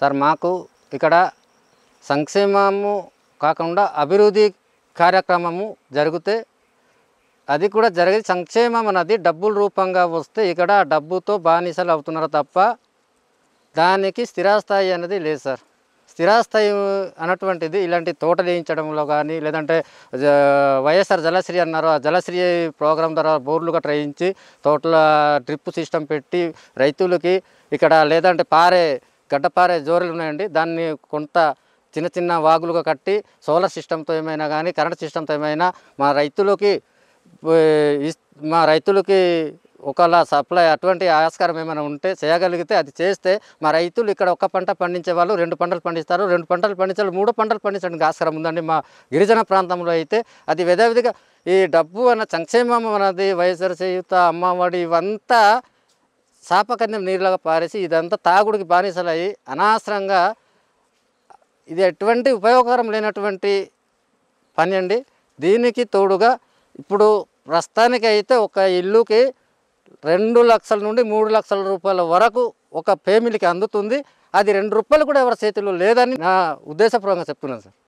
sir మాకు ఇక్కడ సంక్షేమము కాకుండా అభివృద్ధి కార్యక్రమము జరిగితే అది కూడా జరిగే సంక్షేమం అన్నది డబ్బుల రూపంగా వస్తే ఇక్కడ డబ్బుతో బానిసలు అవుతున్నారు తప్ప దానికి స్థిరాస్థాయి అనేది లేదు సార్ స్థిరాస్థాయి అన్నటువంటిది ఇలాంటి తోట వేయించడంలో కానీ లేదంటే వైఎస్ఆర్ జలశ్రీ అన్నారు ఆ జలశ్రీ ప్రోగ్రాం ద్వారా బోర్లు గట్రా వేయించి తోటల డ్రిప్ సిస్టమ్ పెట్టి రైతులకి ఇక్కడ లేదంటే పారే గడ్డపారే జోరులు ఉన్నాయండి దాన్ని కొంత చిన్న చిన్న వాగులుగా కట్టి సోలార్ సిస్టంతో ఏమైనా కానీ కరెంట్ సిస్టంతో ఏమైనా మా రైతులకి మా రైతులకి ఒకలా సప్లై అటువంటి ఆస్కారం ఏమైనా ఉంటే చేయగలిగితే అది చేస్తే మా రైతులు ఇక్కడ ఒక పంట పండించే వాళ్ళు రెండు పంటలు పండిస్తారు రెండు పంటలు పండించాలి మూడు పంటలు పండించడానికి ఆస్కారం ఉందండి మా గిరిజన ప్రాంతంలో అయితే అది విధావిధిగా ఈ డబ్బు అన్న సంక్షేమం అన్నది వైఎస్ఆర్ చేయుత అమ్మఒడి ఇవంతా చాపకంది నీరులాగా పారేసి ఇదంతా తాగుడికి బానిసలయ్యి అనవసరంగా ఇది ఎటువంటి ఉపయోగకరం లేనటువంటి పని అండి దీనికి తోడుగా ఇప్పుడు ప్రస్తుతానికి అయితే ఒక ఇల్లుకి రెండు లక్షల నుండి మూడు లక్షల రూపాయల వరకు ఒక ఫ్యామిలీకి అందుతుంది అది రెండు రూపాయలు కూడా ఎవరి చేతిలో లేదని నా ఉద్దేశపూర్వకంగా చెప్తున్నాను సార్